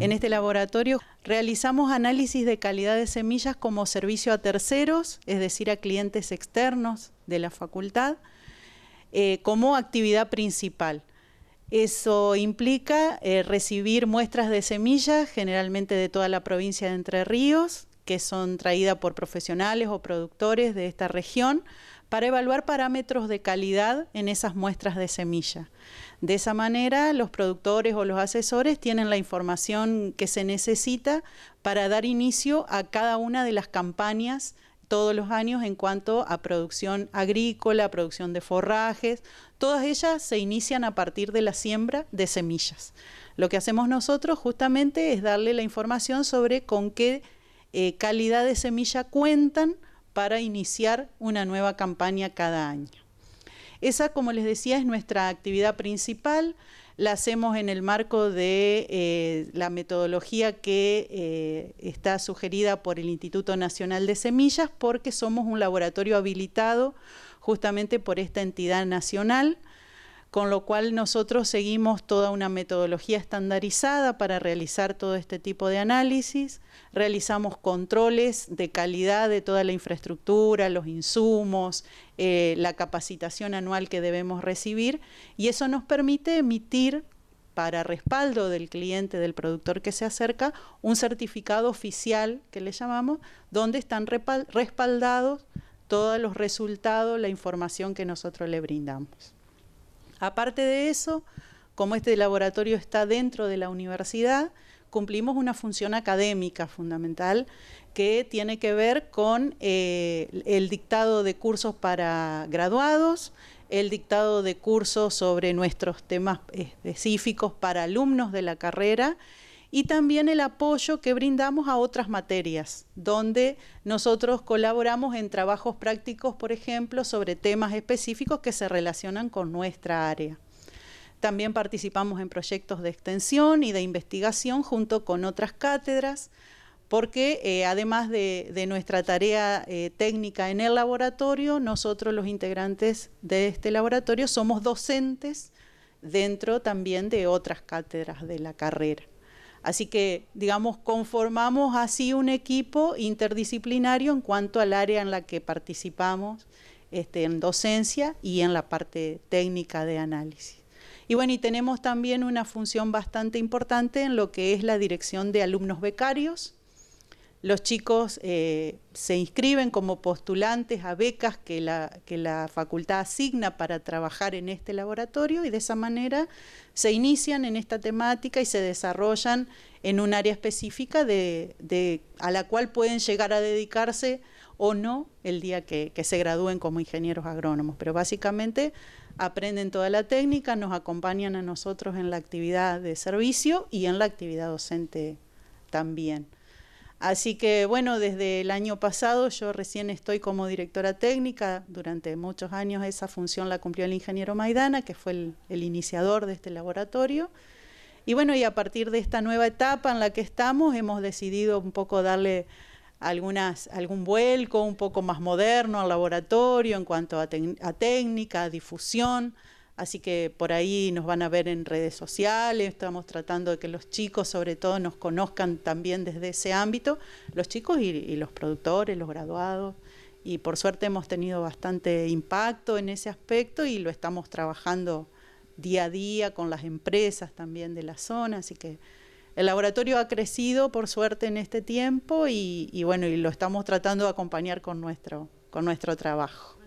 En este laboratorio realizamos análisis de calidad de semillas como servicio a terceros, es decir, a clientes externos de la facultad, eh, como actividad principal. Eso implica eh, recibir muestras de semillas, generalmente de toda la provincia de Entre Ríos, que son traídas por profesionales o productores de esta región para evaluar parámetros de calidad en esas muestras de semilla. De esa manera, los productores o los asesores tienen la información que se necesita para dar inicio a cada una de las campañas todos los años en cuanto a producción agrícola, producción de forrajes, todas ellas se inician a partir de la siembra de semillas. Lo que hacemos nosotros justamente es darle la información sobre con qué eh, calidad de semilla cuentan para iniciar una nueva campaña cada año. Esa, como les decía, es nuestra actividad principal. La hacemos en el marco de eh, la metodología que eh, está sugerida por el Instituto Nacional de Semillas porque somos un laboratorio habilitado justamente por esta entidad nacional con lo cual nosotros seguimos toda una metodología estandarizada para realizar todo este tipo de análisis, realizamos controles de calidad de toda la infraestructura, los insumos, eh, la capacitación anual que debemos recibir y eso nos permite emitir para respaldo del cliente, del productor que se acerca, un certificado oficial que le llamamos, donde están respaldados todos los resultados, la información que nosotros le brindamos. Aparte de eso, como este laboratorio está dentro de la universidad, cumplimos una función académica fundamental que tiene que ver con eh, el dictado de cursos para graduados, el dictado de cursos sobre nuestros temas específicos para alumnos de la carrera y también el apoyo que brindamos a otras materias, donde nosotros colaboramos en trabajos prácticos, por ejemplo, sobre temas específicos que se relacionan con nuestra área. También participamos en proyectos de extensión y de investigación junto con otras cátedras, porque eh, además de, nuestra tarea eh, técnica en el laboratorio, nosotros los integrantes de este laboratorio somos docentes dentro también de otras cátedras de la carrera. Así que, digamos, conformamos así un equipo interdisciplinario en cuanto al área en la que participamos, este, en docencia y en la parte técnica de análisis. Y bueno, y tenemos también una función bastante importante en lo que es la dirección de alumnos becarios, los chicos eh, se inscriben como postulantes a becas que la, que la facultad asigna para trabajar en este laboratorio y de esa manera se inician en esta temática y se desarrollan en un área específica a la cual pueden llegar a dedicarse o no el día que se gradúen como ingenieros agrónomos. Pero básicamente aprenden toda la técnica, nos acompañan a nosotros en la actividad de servicio y en la actividad docente también. Así que bueno, desde el año pasado yo recién estoy como directora técnica, durante muchos años esa función la cumplió el ingeniero Maidana, que fue el, iniciador de este laboratorio. Y bueno, y a partir de esta nueva etapa en la que estamos, hemos decidido un poco darle algunas, algún vuelco un poco más moderno al laboratorio en cuanto a, a técnica, a difusión. Así que por ahí nos van a ver en redes sociales, estamos tratando de que los chicos sobre todo nos conozcan también desde ese ámbito, los chicos y, los productores, los graduados, y por suerte hemos tenido bastante impacto en ese aspecto y lo estamos trabajando día a día con las empresas también de la zona, así que el laboratorio ha crecido por suerte en este tiempo y, y bueno, y lo estamos tratando de acompañar con nuestro, con nuestro trabajo.